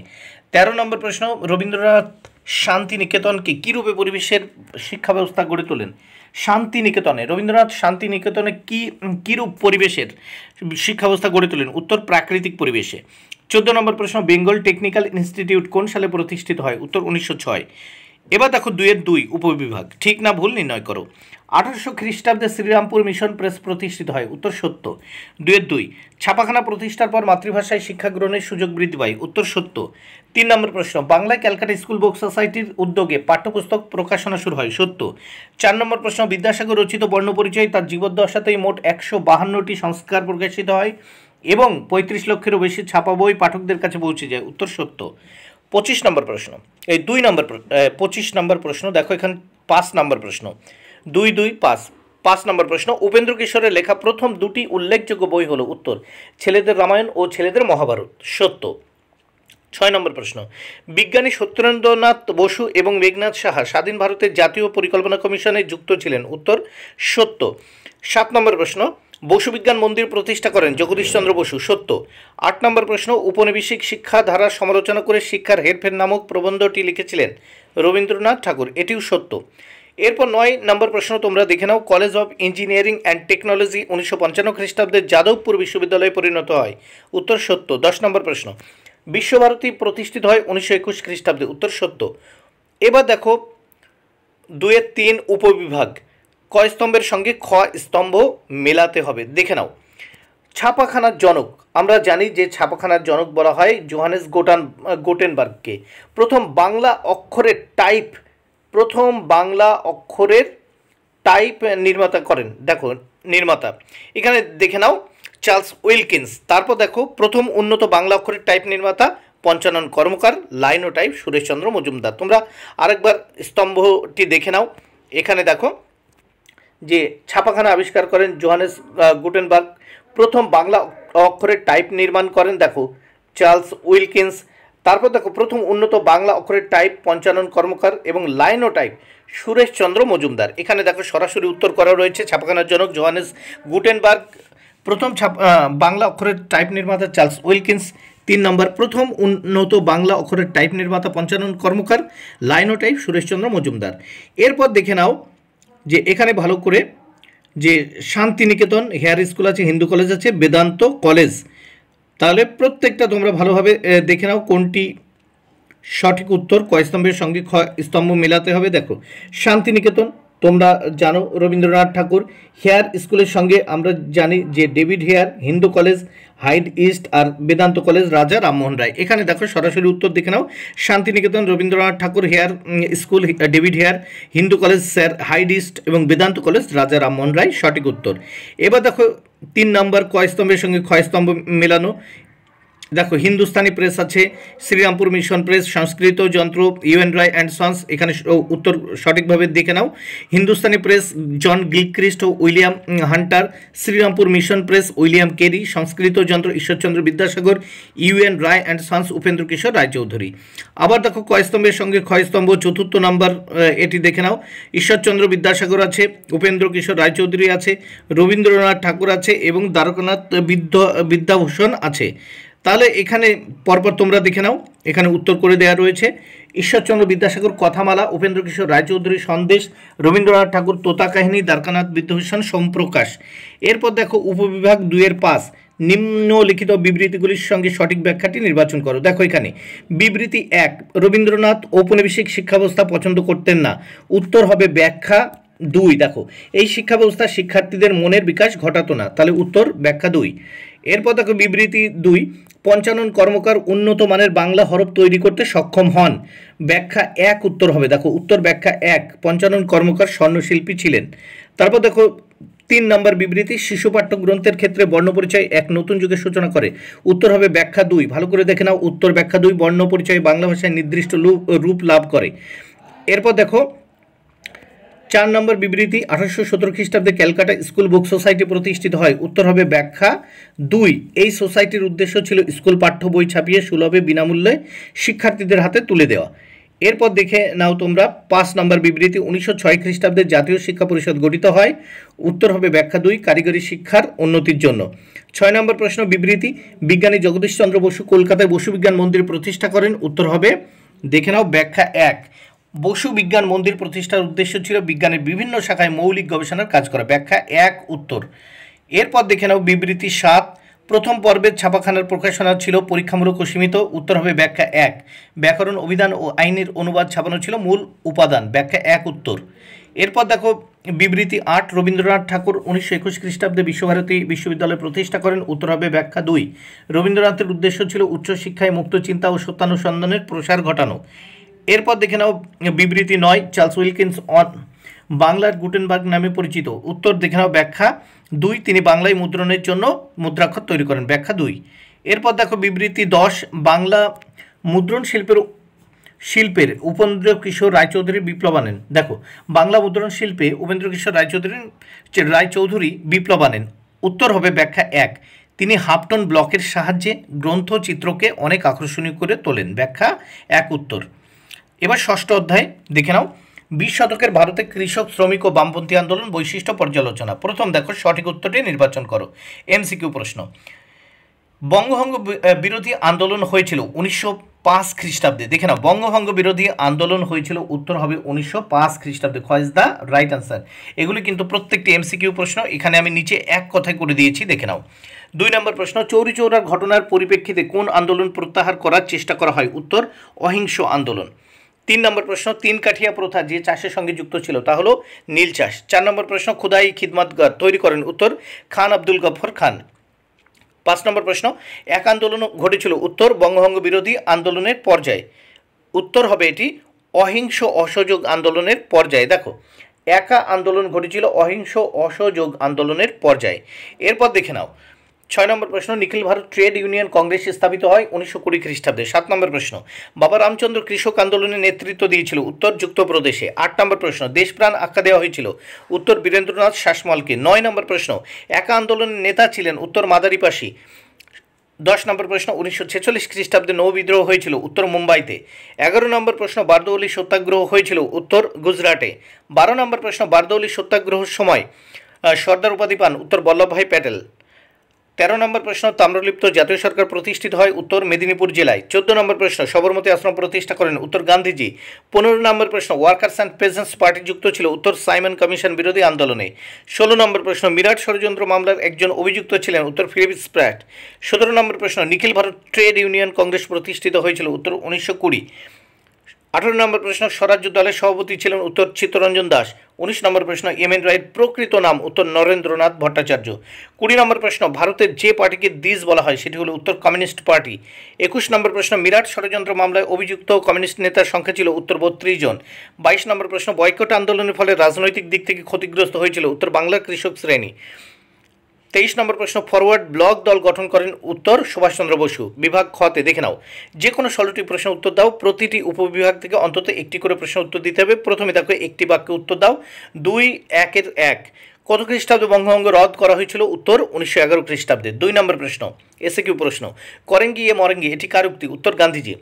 তেরো নম্বর প্রশ্ন রবীন্দ্রনাথ শান্তিনিকেতনকে কীরূপে পরিবেশের শিক্ষা ব্যবস্থা গড়ে তোলেন শান্তিনিকেতনে রবীন্দ্রনাথ শান্তিনিকেতনে কী কীরূপ পরিবেশের শিক্ষা ব্যবস্থা গড়ে তোলেন উত্তর প্রাকৃতিক পরিবেশে চোদ্দ নম্বর প্রশ্ন বেঙ্গল টেকনিক্যাল ইনস্টিটিউট কোন সালে প্রতিষ্ঠিত হয় উত্তর উনিশশো ছয় এবার দেখো দুয়ের দুই উপবিভাগ ঠিক না ভুল নির্ণয় করো আঠারোশো খ্রিস্টাব্দে শ্রীরামপুর মিশন প্রেস প্রতিষ্ঠিত হয় উত্তর সত্য দুয়ের দুই ছাপাখানা প্রতিষ্ঠার পর মাতৃভাষায় শিক্ষা গ্রহণের সুযোগ বৃদ্ধি পায় উত্তর সত্য তিন নম্বর প্রশ্ন বাংলায় ক্যালকাটা স্কুল বুক সোসাইটির উদ্যোগে পাঠ্যপুস্তক প্রকাশনা শুরু হয় সত্য চার নম্বর প্রশ্ন বিদ্যাসাগর রচিত বর্ণপরিচয় তার জীবদ্দশাতেই মোট একশো বাহান্নটি সংস্কার প্রকাশিত হয় এবং পঁয়ত্রিশ লক্ষেরও বেশি ছাপা বই পাঠকদের কাছে পৌঁছে যায় উত্তর সত্য পঁচিশ নম্বর প্রশ্ন এই দুই নম্বর পঁচিশ নম্বর প্রশ্ন দেখো এখানে পাঁচ নম্বর প্রশ্ন দুই দুই পাঁচ পাঁচ নম্বর প্রশ্ন উপেন্দ্র কিশোরের লেখা প্রথম দুটি উল্লেখযোগ্য বই হলো উত্তর ছেলেদের রামায়ণ ও ছেলেদের মহাভারত সত্য ছয় নম্বর প্রশ্ন বিজ্ঞানী সত্যেন্দ্রনাথ বসু এবং মেঘনাথ সাহা স্বাধীন ভারতের জাতীয় পরিকল্পনা কমিশনে যুক্ত ছিলেন উত্তর সত্য সাত নম্বর প্রশ্ন বসুবিজ্ঞান মন্দির প্রতিষ্ঠা করেন জগদীশচন্দ্র বসু সত্য আট নম্বর প্রশ্ন উপনিবেশিক শিক্ষা ধারার সমালোচনা করে শিক্ষার হেরফের নামক প্রবন্ধটি লিখেছিলেন রবীন্দ্রনাথ ঠাকুর এটিও সত্য এরপর নয় নম্বর প্রশ্ন তোমরা দেখে নাও college of engineering and technology উনিশশো পঞ্চান্ন খ্রিস্টাব্দে যাদবপুর বিশ্ববিদ্যালয়ে পরিণত হয় উত্তর সত্য দশ নম্বর প্রশ্ন বিশ্বভারতী প্রতিষ্ঠিত হয় উনিশশো একুশ খ্রিস্টাব্দে উত্তর সত্য এবার দেখো দুয়ের তিন উপবিভাগ ক স্তম্ভের সঙ্গে খ স্তম্ভ মেলাতে হবে দেখে নাও ছাপাখানার জনক আমরা জানি যে ছাপাখানার জনক বলা হয় জোহানেস গোটান গোটেনবার্গকে প্রথম বাংলা অক্ষরের টাইপ প্রথম বাংলা অক্ষরের টাইপ নির্মাতা করেন দেখো নির্মাতা এখানে দেখে নাও চার্লস উইলকিন্স তারপর দেখো প্রথম উন্নত বাংলা অক্ষরের টাইপ নির্মাতা পঞ্চানন কর্মকার লাইনো টাইপ সুরেশচন্দ্র মজুমদার তোমরা আরেকবার স্তম্ভটি দেখে নাও এখানে দেখো যে ছাপাখানা আবিষ্কার করেন জোহানেস গুটেনবার্গ প্রথম বাংলা অক্ষরের টাইপ নির্মাণ করেন দেখো চার্লস উইলকিন্স তারপর দেখো প্রথম উন্নত বাংলা অক্ষরের টাইপ পঞ্চানন কর্মকার এবং লাইনো টাইপ সুরেশচন্দ্র মজুমদার এখানে দেখো সরাসরি উত্তর করা রয়েছে ছাপাখানার জনক জোহানেস গুটেনবার্গ প্রথম ছাপ বাংলা অক্ষরের টাইপ নির্মাতা চার্লস উইলকিন্স তিন নম্বর প্রথম উন্নত বাংলা অক্ষরের টাইপ নির্মাতা পঞ্চানন কর্মকার লাইনো টাইপ সুরেশচন্দ্র মজুমদার এরপর দেখে নাও যে এখানে ভালো করে যে শান্তিনিকেতন হেয়ার স্কুল আছে হিন্দু কলেজ আছে বেদান্ত কলেজ তাহলে প্রত্যেকটা তোমরা ভালোভাবে দেখে নাও কোনটি সঠিক উত্তর কয় স্তম্ভের সঙ্গে খ স্তম্ভ মেলাতে হবে দেখো শান্তিনিকেতন তোমরা জানো রবীন্দ্রনাথ ঠাকুর হেয়ার স্কুলের সঙ্গে আমরা জানি যে David Hare Hindu college Hyde East আর বেদান্ত কলেজ রাজা রামমোহন রায় এখানে দেখো সরাসরি উত্তর দেখে নাও Shantiniketan Rabindranath Thakur Hare school David Hare Hindu college sir Hyde East এবং বেদান্ত কলেজ রাজা রামমোহন রায় সঠিক উত্তর এবার দেখো তিন নম্বর কয় স্তম্ভের সঙ্গে ক্ষয় স্তম্ভ মেলানো দেখো হিন্দুস্তানি প্রেস আছে শ্রীরামপুর মিশন প্রেস সংস্কৃত যন্ত্র ইউএন রায় অ্যান্ড সন্স এখানে উত্তর সঠিকভাবে দেখে নাও হিন্দুস্তানি প্রেস জন গিলক্রিস্ট ও William Hunter Serampore mission press William Carey Sanskrit যন্ত্র Ishwarchandra Vidyasagar U N Ray and sons Upendra Kishore Raychaudhuri আবার দেখো কয়স্তম্ভের সঙ্গে ক্ষয়স্তম্ভ চতুর্থ নম্বর এটি দেখে নাও ঈশ্বরচন্দ্র বিদ্যাসাগর আছে উপেন্দ্র কিশোর রায়চৌধুরী আছে রবীন্দ্রনাথ ঠাকুর আছে এবং দ্বারকানাথ বিদ্যা বিদ্যাভূষণ আছে তাহলে এখানে পরপর তোমরা দেখে নাও এখানে উত্তর করে দেওয়া রয়েছে ঈশ্বরচন্দ্র বিদ্যাসাগর কথামালা উপেন্দ্র কিশোর রায়চৌধুরী সন্দেশ রবীন্দ্রনাথ ঠাকুর তোতা কাহিনী দ্বারকানাথ বিদ্যভূষণ সোমপ্রকাশ এরপর দেখো উপবিভাগ দুইয়ের পাস নিম্নলিখিত বিবৃতিগুলির সঙ্গে সঠিক ব্যাখ্যাটি নির্বাচন করো দেখো এখানে বিবৃতি এক রবীন্দ্রনাথ ঔপনিবেশিক শিক্ষাব্যবস্থা পছন্দ করতেন না উত্তর হবে ব্যাখ্যা দুই দেখো এই শিক্ষা ব্যবস্থা শিক্ষার্থীদের মনের বিকাশ ঘটাতো না তাহলে উত্তর ব্যাখ্যা দুই এরপর দেখো বিবৃতি দুই পঞ্চানন কর্মকার উন্নত মানের বাংলা হরফ তৈরি করতে সক্ষম হন ব্যাখ্যা এক উত্তর হবে দেখো উত্তর ব্যাখ্যা এক পঞ্চানন কর্মকার স্বর্ণশিল্পী ছিলেন তারপর দেখো তিন নম্বর বিবৃতি শিশু পাঠ্য গ্রন্থের ক্ষেত্রে বর্ণপরিচয় এক নতুন যুগের সূচনা করে উত্তর হবে ব্যাখ্যা দুই ভালো করে দেখে নাও উত্তর ব্যাখ্যা দুই বর্ণপরিচয় বাংলা ভাষায় নির্দিষ্ট রূপ লাভ করে এরপর দেখো চার নম্বর বিবৃতি আঠারোশো সতেরো খ্রিস্টাব্দে ক্যালকাটা স্কুল বুক সোসাইটি প্রতিষ্ঠিত হয় উত্তর হবে ব্যাখ্যা দুই এই সোসাইটির উদ্দেশ্য ছিল স্কুল পাঠ্য বই ছাপিয়ে সুলভে বিনামূল্যে শিক্ষার্থীদের হাতে তুলে দেওয়া এরপর দেখে নাও তোমরা পাঁচ নম্বর বিবৃতি উনিশশো ছয় খ্রিস্টাব্দে জাতীয় শিক্ষা পরিষদ গঠিত হয় উত্তর হবে ব্যাখ্যা দুই কারিগরি শিক্ষার উন্নতির জন্য ছয় নম্বর প্রশ্ন বিবৃতি বিজ্ঞানী জগদীশ চন্দ্র বসু কলকাতায় বসু বিজ্ঞান মন্দির প্রতিষ্ঠা করেন উত্তর হবে দেখে নাও ব্যাখ্যা এক বসু বিজ্ঞান মন্দির প্রতিষ্ঠার উদ্দেশ্য ছিল বিজ্ঞানের বিভিন্ন শাখায় মৌলিক গবেষণার কাজ করা ব্যাখ্যা এক উত্তর এরপর দেখে নাও বিবৃতি সাত প্রথম পর্বের ছাপাখানার প্রকাশনা ছিল পরীক্ষামূলক ও সীমিত উত্তর হবে ব্যাখ্যা এক ব্যাকরণ অভিধান ও আইনের অনুবাদ ছাপানো ছিল মূল উপাদান ব্যাখ্যা এক উত্তর এরপর দেখো বিবৃতি আট রবীন্দ্রনাথ ঠাকুর উনিশশো একুশ খ্রিস্টাব্দে বিশ্বভারতী বিশ্ববিদ্যালয় প্রতিষ্ঠা করেন উত্তর হবে ব্যাখ্যা দুই রবীন্দ্রনাথের উদ্দেশ্য ছিল উচ্চশিক্ষায় মুক্ত চিন্তা ও সত্যানুসন্ধানের প্রসার ঘটানো এরপর দেখে নাও বিবৃতি নয় চার্লস উইলকিন্স অন বাংলার গুটেনবার্গ নামে পরিচিত উত্তর দেখে নাও ব্যাখ্যা দুই তিনি বাংলায় মুদ্রণের জন্য মুদ্রাক্ষর তৈরি করেন ব্যাখ্যা দুই এরপর দেখো বিবৃতি দশ বাংলা মুদ্রণ শিল্পের শিল্পের উপেন্দ্র কিশোর রায়চৌধুরী বিপ্লব আনেন দেখো বাংলা মুদ্রণ শিল্পে উপেন্দ্র কিশোর রায়চৌধুরী রায়চৌধুরী বিপ্লব আনেন উত্তর হবে ব্যাখ্যা এক তিনি হাফটন ব্লকের সাহায্যে গ্রন্থ চিত্রকে অনেক আকর্ষণীয় করে তোলেন ব্যাখ্যা এক উত্তর এবার ষষ্ঠ অধ্যায় দেখে নাও বিশ শতকের ভারতে কৃষক শ্রমিক ও বামপন্থী আন্দোলন বৈশিষ্ট্য পর্যালোচনা প্রথম দেখো সঠিক উত্তরটি নির্বাচন করো এমসিকিউ প্রশ্ন বঙ্গভঙ্গ বিরোধী আন্দোলন হয়েছিল উনিশশো পাঁচ খ্রিস্টাব্দে দেখে নাও বঙ্গভঙ্গ বিরোধী আন্দোলন হয়েছিল উত্তর হবে উনিশশো পাঁচ খ্রিস্টাব্দে ইজ দ্য রাইট আনসার এগুলি কিন্তু প্রত্যেকটি এমসিকিউ প্রশ্ন এখানে আমি নিচে এক কথায় করে দিয়েছি দেখে নাও দুই নম্বর প্রশ্ন চৌরি চৌরার ঘটনার পরিপ্রেক্ষিতে কোন আন্দোলন প্রত্যাহার করার চেষ্টা করা হয় উত্তর অহিংস আন্দোলন তিন নম্বর প্রশ্ন তিন কাঠিয়া প্রথা যে চাষের সঙ্গে যুক্ত ছিল তা হলো নীল চাষ চার নম্বর প্রশ্ন খুদাই খিদমাতগার তৈরি করেন উত্তর খান আব্দুল গফর খান পাঁচ নম্বর প্রশ্ন এক আন্দোলন ঘটেছিল উত্তর বঙ্গভঙ্গ বিরোধী আন্দোলনের পর্যায়ে উত্তর হবে এটি অহিংস অসহযোগ আন্দোলনের পর্যায়ে দেখো একা আন্দোলন ঘটেছিল অহিংস অসহযোগ আন্দোলনের পর্যায়ে এরপর দেখে নাও ছয় নম্বর প্রশ্ন নিখিল ভারত ট্রেড ইউনিয়ন কংগ্রেস স্থাপিত হয় উনিশশো কুড়ি খ্রিস্টাব্দে সাত নম্বর প্রশ্ন বাবা রামচন্দ্র কৃষক আন্দোলনে নেতৃত্ব দিয়েছিল উত্তর যুক্ত প্রদেশে আট নম্বর প্রশ্ন দেশপ্রাণ আখ্যা দেওয়া হয়েছিল উত্তর বীরেন্দ্রনাথ শাসমলকে নয় নম্বর প্রশ্ন একা আন্দোলনের নেতা ছিলেন উত্তর মাদারিপাশি দশ নম্বর প্রশ্ন উনিশশো ছেচল্লিশ খ্রিস্টাব্দে নৌ বিদ্রোহ হয়েছিল উত্তর মুম্বাইতে এগারো নম্বর প্রশ্ন বারদৌলি সত্যাগ্রহ হয়েছিল উত্তর গুজরাটে বারো নম্বর প্রশ্ন বারদৌলি সত্যাগ্রহ সময় সর্দার উপাধি পান উত্তর বল্লভভাই প্যাটেল তেরো নম্বর প্রশ্ন তাম্রলিপ্ত জাতীয় সরকার প্রতিষ্ঠিত হয় উত্তর মেদিনীপুর জেলায় চোদ্দ নম্বর প্রশ্ন সবরমতী আশ্রম প্রতিষ্ঠা করেন উত্তর গান্ধীজি পনেরো নম্বর প্রশ্ন ওয়ার্কার্স অ্যান্ড পেজেন্টস পার্টি যুক্ত ছিল উত্তর সাইমন কমিশন বিরোধী আন্দোলনে ষোলো নম্বর প্রশ্ন মিরাট ষড়যন্ত্র মামলার একজন অভিযুক্ত ছিলেন উত্তর ফিলিপ স্প্র্যাট সতেরো নম্বর প্রশ্ন নিখিল ভারত ট্রেড ইউনিয়ন কংগ্রেস প্রতিষ্ঠিত হয়েছিল উত্তর উনিশশো কুড়ি আঠেরো নম্বর প্রশ্ন স্বরাজ্য দলের সভাপতি ছিলেন উত্তর চিত্তরঞ্জন দাস উনিশ নম্বর প্রশ্ন এম এন রায়ের প্রকৃত নাম উত্তর নরেন্দ্রনাথ ভট্টাচার্য কুড়ি নম্বর প্রশ্ন ভারতের যে পার্টিকে দিস বলা হয় সেটি হলো উত্তর কমিউনিস্ট পার্টি একুশ নম্বর প্রশ্ন বিরাট ষড়যন্ত্র মামলায় অভিযুক্ত কমিউনিস্ট নেতার সংখ্যা ছিল উত্তর বত্রিশ জন বাইশ নম্বর প্রশ্ন বয়কট আন্দোলনের ফলে রাজনৈতিক দিক থেকে ক্ষতিগ্রস্ত হয়েছিল উত্তর বাংলার কৃষক শ্রেণী তেইশ নম্বর প্রশ্ন ফরওয়ার্ড ব্লক দল গঠন করেন উত্তর সুভাষচন্দ্র বসু বিভাগ খতে দেখে নাও যে কোনো ষোলোটি প্রশ্ন উত্তর দাও প্রতিটি উপবিভাগ থেকে অন্তত একটি করে প্রশ্ন উত্তর দিতে হবে প্রথমে তাকে একটি বাক্যে উত্তর দাও দুই একের এক কত খ্রিস্টাব্দে বঙ্গভঙ্গ রদ করা হয়েছিল উত্তর উনিশশো এগারো খ্রিস্টাব্দে দুই নম্বর প্রশ্ন এসে কিউ প্রশ্ন করেঙ্গি এ মরেঙ্গি এটি কার উক্তি উত্তর গান্ধীজি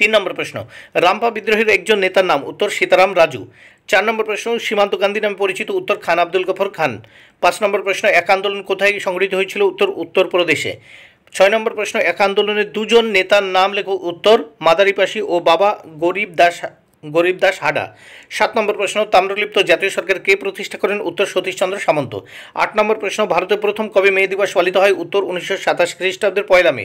তিন নম্বর প্রশ্ন রামপা বিদ্রোহের একজন নেতার নাম উত্তর সীতারাম রাজু চার নম্বর প্রশ্ন সীমান্ত গান্ধী নামে পরিচিত উত্তর খান আব্দুল গফর খান পাঁচ নম্বর প্রশ্ন এক আন্দোলন কোথায় সংগঠিত হয়েছিল উত্তর উত্তরপ্রদেশে ছয় নম্বর প্রশ্ন এক আন্দোলনের দুজন নেতার নাম লেখো উত্তর মাদারিপাশি ও বাবা গরিব দাস গরিব দাস হাডা সাত নম্বর প্রশ্ন তাম্রলিপ্ত জাতীয় সরকার কে প্রতিষ্ঠা করেন উত্তর সতীশচন্দ্র সামন্ত আট নম্বর প্রশ্ন ভারতে প্রথম কবে মে দিবস পালিত হয় উত্তর উনিশশো সাতাশ খ্রিস্টাব্দের পয়লা মে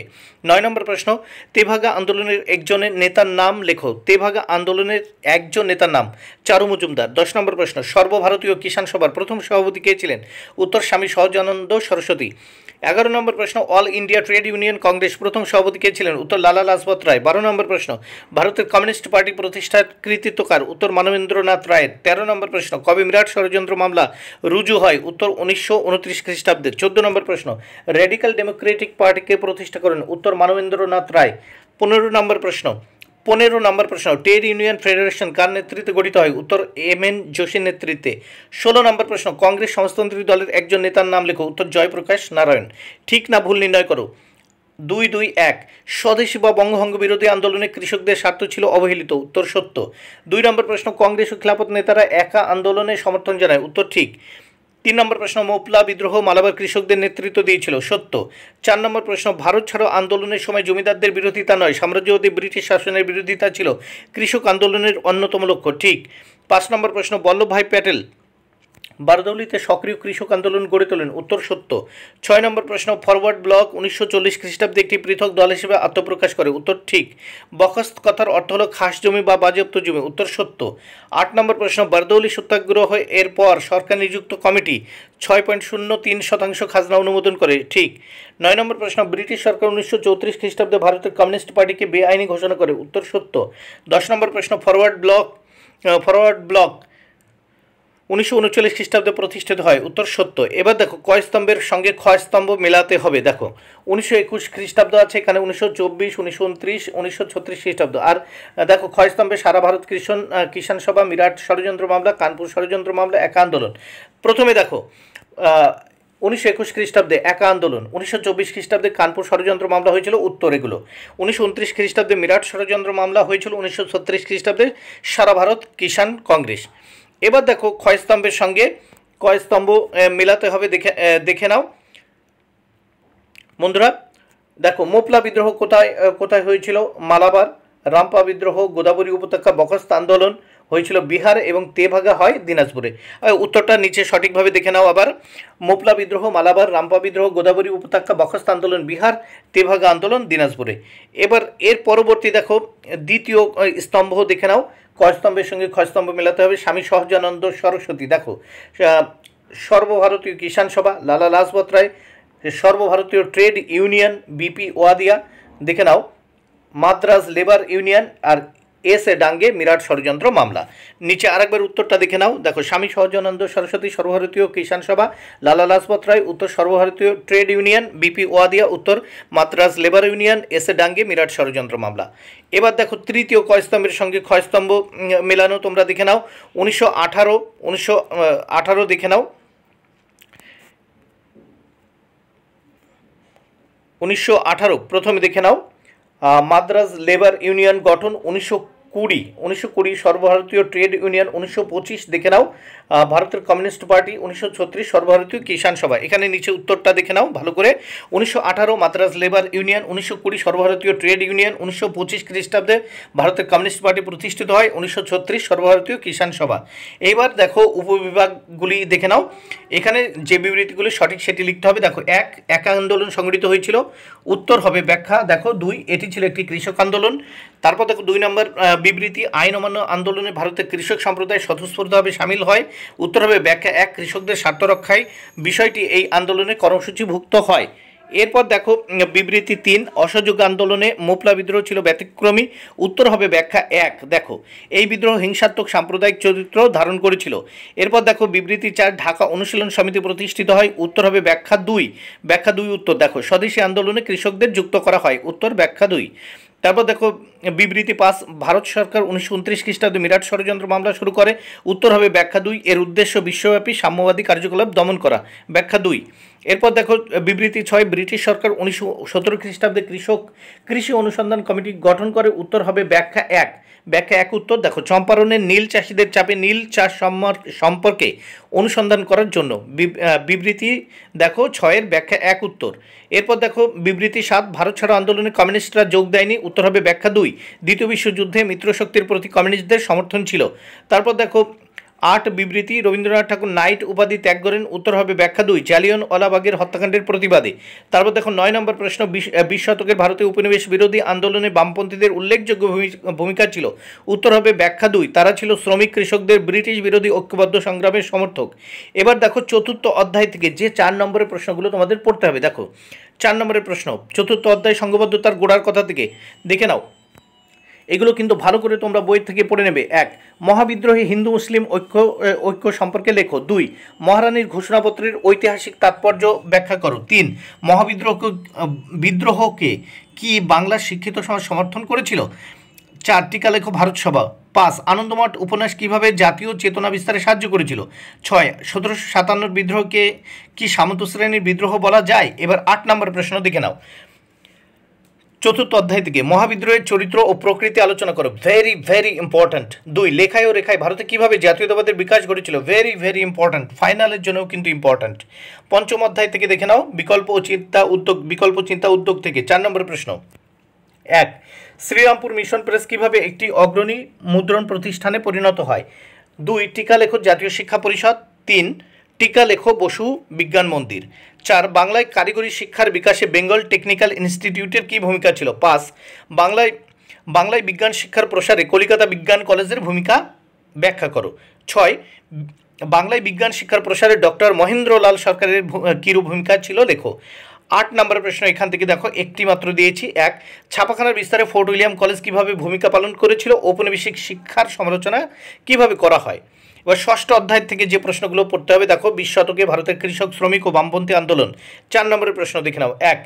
নয় নম্বর প্রশ্ন তেভাগা আন্দোলনের একজনের নেতার নাম লেখো তেভাগা আন্দোলনের একজন নেতার নাম চারু মজুমদার দশ নম্বর প্রশ্ন সর্বভারতীয় কিষাণ সভার প্রথম সভাপতি কে ছিলেন উত্তর স্বামী সহজানন্দ সরস্বতী এগারো নম্বর প্রশ্ন all India trade union congress প্রথম সভাপতি কে ছিলেন উত্তর লালা লাজপত রায় বারো নম্বর প্রশ্ন ভারতের কমিউনিস্ট পার্টি প্রতিষ্ঠার কৃতিত্বকার উত্তর মানবেন্দ্রনাথ রায়ের তেরো নম্বর প্রশ্ন কবে বিরাট ষড়যন্ত্র মামলা রুজু হয় উত্তর উনিশশো উনত্রিশ খ্রিস্টাব্দে চোদ্দ নম্বর প্রশ্ন রেডিক্যাল ডেমোক্রেটিক পার্টিকে প্রতিষ্ঠা করেন উত্তর মানবেন্দ্রনাথ রায় পনেরো নম্বর প্রশ্ন পনেরো নম্বর প্রশ্ন ট্রেড ইউনিয়ন ফেডারেশন কার নেতৃত্বে গঠিত হয় উত্তর এম এন যোশীর নেতৃত্বে ষোলো নম্বর প্রশ্ন কংগ্রেস সমাজতান্ত্রিক দলের একজন নেতার নাম লেখো উত্তর জয়প্রকাশ নারায়ণ ঠিক না ভুল নির্ণয় করো দুই দুই এক স্বদেশী বা বঙ্গভঙ্গ বিরোধী আন্দোলনে কৃষকদের স্বার্থ ছিল অবহেলিত উত্তর সত্য দুই নম্বর প্রশ্ন কংগ্রেস ও খিলাপত নেতারা একা আন্দোলনে সমর্থন জানায় উত্তর ঠিক তিন নম্বর প্রশ্ন মোপলা বিদ্রোহ মালাবার কৃষকদের নেতৃত্ব দিয়েছিল সত্য চার নম্বর প্রশ্ন ভারত ছাড়ো আন্দোলনের সময় জমিদারদের বিরোধিতা নয় সাম্রাজ্যবাদী ব্রিটিশ শাসনের বিরোধিতা ছিল কৃষক আন্দোলনের অন্যতম লক্ষ্য ঠিক পাঁচ নম্বর প্রশ্ন বল্লভভাই প্যাটেল বারদৌলিতে সক্রিয় কৃষক আন্দোলন গড়ে তোলেন উত্তর সত্য ছয় নম্বর প্রশ্ন ফরওয়ার্ড ব্লক উনিশশো চল্লিশ খ্রিস্টাব্দে একটি পৃথক দল হিসেবে আত্মপ্রকাশ করে উত্তর ঠিক বখস্ত কথার অর্থ হল খাস জমি বা বাজেয়াপ্ত জমি উত্তর সত্য আট নম্বর প্রশ্ন বারদৌলি সত্যাগ্রহ এরপর সরকার নিযুক্ত কমিটি ছয় পয়েন্ট শূন্য তিন শতাংশ খাজনা অনুমোদন করে ঠিক নয় নম্বর প্রশ্ন ব্রিটিশ সরকার উনিশশো চৌত্রিশ খ্রিস্টাব্দে ভারতের কমিউনিস্ট পার্টিকে বেআইনি ঘোষণা করে উত্তর সত্য দশ নম্বর প্রশ্ন ফরওয়ার্ড ব্লক ফরওয়ার্ড ব্লক উনিশশো উনচল্লিশ খ্রিস্টাব্দে প্রতিষ্ঠিত হয় উত্তর সত্য এবার দেখো কয় স্তম্ভের সঙ্গে ক্ষয় স্তম্ভ মেলাতে হবে দেখো উনিশশো একুশ খ্রিস্টাব্দ আছে এখানে উনিশশো চব্বিশ উনিশশো উনত্রিশ উনিশশো ছত্রিশ খ্রিস্টাব্দ আর দেখো ক্ষয় স্তম্ভে সারা ভারত কৃষণ কিষাণ সভা মিরাট ষড়যন্ত্র মামলা কানপুর ষড়যন্ত্র মামলা এক আন্দোলন প্রথমে দেখো উনিশশো একুশ খ্রিস্টাব্দে একা আন্দোলন উনিশশো চব্বিশ খ্রিস্টাব্দে কানপুর ষড়যন্ত্র মামলা হয়েছিল উত্তর এগুলো উনিশশো উনত্রিশ খ্রিস্টাব্দে মিরাট ষড়যন্ত্র মামলা হয়েছিল উনিশশো ছত্রিশ খ্রিস্টাব্দে সারা ভারত কিষাণ কংগ্রেস এবার দেখো ক্ষয় স্তম্ভের সঙ্গে কয় স্তম্ভ মেলাতে হবে দেখে দেখে নাও বন্ধুরা দেখো মোপলা বিদ্রোহ কোথায় কোথায় হয়েছিল মালাবার রামপা বিদ্রোহ গোদাবরী উপত্যকা বকস্ত আন্দোলন হয়েছিল বিহার এবং তেভাগা হয় দিনাজপুরে উত্তরটা নিচে সঠিকভাবে দেখে নাও আবার মোপলা বিদ্রোহ মালাবার রামপা বিদ্রোহ গোদাবরী উপত্যকা বকস্ত আন্দোলন বিহার তেভাগা আন্দোলন দিনাজপুরে এবার এর পরবর্তী দেখো দ্বিতীয় স্তম্ভ দেখে নাও কস্তম্ভের সঙ্গে খস্তম্ভ মেলাতে হবে স্বামী সহজানন্দ সরস্বতী দেখো সর্বভারতীয় কিষাণ সভা লালা লাজপত রায় সর্বভারতীয় ট্রেড ইউনিয়ন বিপি ওয়াদিয়া দেখে নাও মাদ্রাজ লেবার ইউনিয়ন আর এস এ ডাঙ্গে মিরাট ষড়যন্ত্র মামলা নিচে আরেকবার উত্তরটা দেখে নাও দেখো স্বামী সহজানন্দ সরস্বতী সর্বভারতীয় কিষাণ সভা লালা লাজপত রায় উত্তর সর্বভারতীয় ট্রেড ইউনিয়ন বিপি ওয়াদিয়া উত্তর Madras labour union S A Dange Meerut ষড়যন্ত্র মামলা এবার দেখো তৃতীয় কয়স্তম্ভের সঙ্গে ক্ষয়স্তম্ভ মেলানো তোমরা দেখে নাও উনিশশো আঠারো উনিশশো আঠারো দেখে নাও উনিশশো আঠারো প্রথমে দেখে নাও মাদ্রাজ লেবার ইউনিয়ন গঠন উনিশশো কুড়ি উনিশশো কুড়ি সর্বভারতীয় ট্রেড ইউনিয়ন উনিশশো পঁচিশ দেখে নাও ভারতের কমিউনিস্ট পার্টি উনিশশো ছত্রিশ সর্বভারতীয় কিষাণ সভা এখানে নিচে উত্তরটা দেখে নাও ভালো করে উনিশশো আঠারো মাদ্রাস লেবার ইউনিয়ন উনিশশো কুড়ি সর্বভারতীয় ট্রেড ইউনিয়ন উনিশশো পঁচিশ খ্রিস্টাব্দে ভারতের কমিউনিস্ট পার্টি প্রতিষ্ঠিত হয় উনিশশো ছত্রিশ সর্বভারতীয় কিষাণ সভা এইবার দেখো উপবিভাগগুলি দেখে নাও এখানে যে বিবৃতিগুলি সঠিক সেটি লিখতে হবে দেখো এক একা আন্দোলন সংগঠিত হয়েছিল উত্তর হবে ব্যাখ্যা দেখো দুই এটি ছিল একটি কৃষক আন্দোলন তারপর দেখো দুই নম্বর বিবৃতি আইন অমান্য আন্দোলনে ভারতের কৃষক সম্প্রদায় স্বতঃস্ফূর্তভাবে সামিল হয় উত্তর হবে ব্যাখ্যা এক কৃষকদের স্বার্থ রক্ষায় বিষয়টি এই আন্দোলনে কর্মসূচিভুক্ত হয় এরপর দেখো বিবৃতি তিন অসহযোগ আন্দোলনে মোপলা বিদ্রোহ ছিল ব্যতিক্রমী উত্তর হবে ব্যাখ্যা এক দেখো এই বিদ্রোহ হিংসাত্মক সাম্প্রদায়িক চরিত্র ধারণ করেছিল এরপর দেখো বিবৃতি চার ঢাকা অনুশীলন সমিতি প্রতিষ্ঠিত হয় উত্তর হবে ব্যাখ্যা দুই ব্যাখ্যা দুই উত্তর দেখো স্বদেশী আন্দোলনে কৃষকদের যুক্ত করা হয় উত্তর ব্যাখ্যা দুই তারপর দেখো বিবৃতি পাস ভারত সরকার উনিশশো উনত্রিশ খ্রিস্টাব্দে মিরাট ষড়যন্ত্র মামলা শুরু করে উত্তর হবে ব্যাখ্যা দুই এর উদ্দেশ্য বিশ্বব্যাপী সাম্যবাদী কার্যকলাপ দমন করা ব্যাখ্যা দুই এরপর দেখো বিবৃতি ছয় ব্রিটিশ সরকার উনিশশো সতেরো খ্রিস্টাব্দে কৃষক কৃষি অনুসন্ধান কমিটি গঠন করে উত্তর হবে ব্যাখ্যা এক ব্যাখ্যা এক উত্তর দেখো চম্পারণের নীল চাষিদের চাপে নীল চাষ সম্পর্কে অনুসন্ধান করার জন্য বিবৃতি দেখো ছয়ের ব্যাখ্যা এক উত্তর এরপর দেখো বিবৃতি সাত ভারত ছাড়ো আন্দোলনে কমিউনিস্টরা যোগ দেয়নি উত্তর হবে ব্যাখ্যা দুই দ্বিতীয় বিশ্বযুদ্ধে মিত্রশক্তির প্রতি কমিউনিস্টদের সমর্থন ছিল তারপর দেখো আট বিবৃতি রবীন্দ্রনাথ ঠাকুর নাইট উপাধি ত্যাগ করেন উত্তর হবে ব্যাখ্যা দুই জালিয়ন অলাবাগের হত্যাকাণ্ডের প্রতিবাদে তারপর দেখো নয় নম্বর প্রশ্ন বিশ শতকের ভারতীয় উপনিবেশ বিরোধী আন্দোলনে বামপন্থীদের উল্লেখযোগ্য ভূমিকা ছিল উত্তর হবে ব্যাখ্যা দুই তারা ছিল শ্রমিক কৃষকদের ব্রিটিশ বিরোধী ঐক্যবদ্ধ সংগ্রামের সমর্থক এবার দেখো চতুর্থ অধ্যায় থেকে যে চার নম্বরের প্রশ্নগুলো তোমাদের পড়তে হবে দেখো চার নম্বরের প্রশ্ন চতুর্থ অধ্যায় সংঘবদ্ধতার গোড়ার কথা থেকে দেখে নাও এগুলো কিন্তু ভালো করে তোমরা বই থেকে পড়ে নেবে এক মহাবিদ্রোহী হিন্দু মুসলিম ঐক্য ঐক্য সম্পর্কে লেখো দুই মহারানীর ঘোষণাপত্রের ঐতিহাসিক তাৎপর্য ব্যাখ্যা করো তিন মহাবিদ্রোহ বিদ্রোহকে কি বাংলার শিক্ষিত সমাজ সমর্থন করেছিল চার টিকা লেখো ভারত সভা পাঁচ আনন্দমঠ উপন্যাস কিভাবে জাতীয় চেতনা বিস্তারে সাহায্য করেছিল ছয় সতেরোশো সাতান্নর বিদ্রোহকে কি সামন্ত শ্রেণীর বিদ্রোহ বলা যায় এবার আট নম্বর প্রশ্ন দেখে নাও চতুর্থ অধ্যায় থেকে মহাবিদ্রোহের চরিত্র ও প্রকৃতি আলোচনা করো ভেরি ভেরি ইম্পর্ট্যান্ট দুই লেখায় ও রেখায় ভারতে কিভাবে জাতীয়তাবাদের বিকাশ ঘটেছিল ভেরি ভেরি ইম্পর্ট্যান্ট ফাইনালের জন্যও কিন্তু ইম্পর্ট্যান্ট পঞ্চম অধ্যায় থেকে দেখে নাও বিকল্প ও চিন্তা উদ্যোগ বিকল্প চিন্তা উদ্যোগ থেকে চার নম্বর প্রশ্ন এক শ্রীরামপুর মিশন প্রেস কিভাবে একটি অগ্রণী মুদ্রণ প্রতিষ্ঠানে পরিণত হয় দুই টিকা লেখক জাতীয় শিক্ষা পরিষদ তিন টিকা লেখো বসু বিজ্ঞান মন্দির চার বাংলায় কারিগরি শিক্ষার বিকাশে বেঙ্গল টেকনিক্যাল ইনস্টিটিউটের কী ভূমিকা ছিল পাঁচ বাংলায় বাংলায় বিজ্ঞান শিক্ষার প্রসারে কলিকাতা বিজ্ঞান কলেজের ভূমিকা ব্যাখ্যা করো ছয় বাংলায় বিজ্ঞান শিক্ষার প্রসারে ডক্টর মহেন্দ্রলাল সরকারের কীরূপ ভূমিকা ছিল লেখো আট নম্বর প্রশ্ন এখান থেকে দেখো একটি মাত্র দিয়েছি এক ছাপাখানার বিস্তারে ফোর্ট উইলিয়াম কলেজ কিভাবে ভূমিকা পালন করেছিল ঔপনিবেশিক শিক্ষার সমালোচনা কিভাবে করা হয় এবার ষষ্ঠ অধ্যায় থেকে যে প্রশ্নগুলো পড়তে হবে দেখো বিশ শতকে ভারতের কৃষক শ্রমিক ও বামপন্থী আন্দোলন চার নম্বরের প্রশ্ন দেখে নাও এক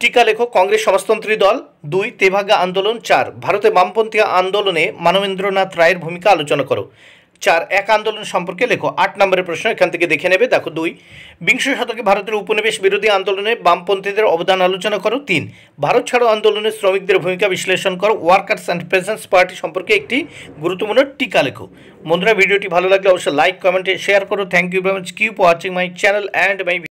টিকা লেখক কংগ্রেস সমাজতন্ত্রী দল দুই তেভাগা আন্দোলন চার ভারতে বামপন্থী আন্দোলনে মানবেন্দ্রনাথ রায়ের ভূমিকা আলোচনা করো চার এক আন্দোলন সম্পর্কে লেখো আট নম্বরের প্রশ্ন এখান থেকে দেখে নেবে দেখো দুই বিংশ শতকে ভারতের উপনিবেশ বিরোধী আন্দোলনে বামপন্থীদের অবদান আলোচনা করো তিন ভারত ছাড়ো আন্দোলনে শ্রমিকদের ভূমিকা বিশ্লেষণ করো ওয়ার্কার্স অ্যান্ড প্রেজেন্স পার্টি সম্পর্কে একটি গুরুত্বপূর্ণ টিকা লেখো বন্ধুরা ভিডিওটি ভালো লাগলে অবশ্যই লাইক কমেন্ট শেয়ার করো thank you very much keep watching my channel and my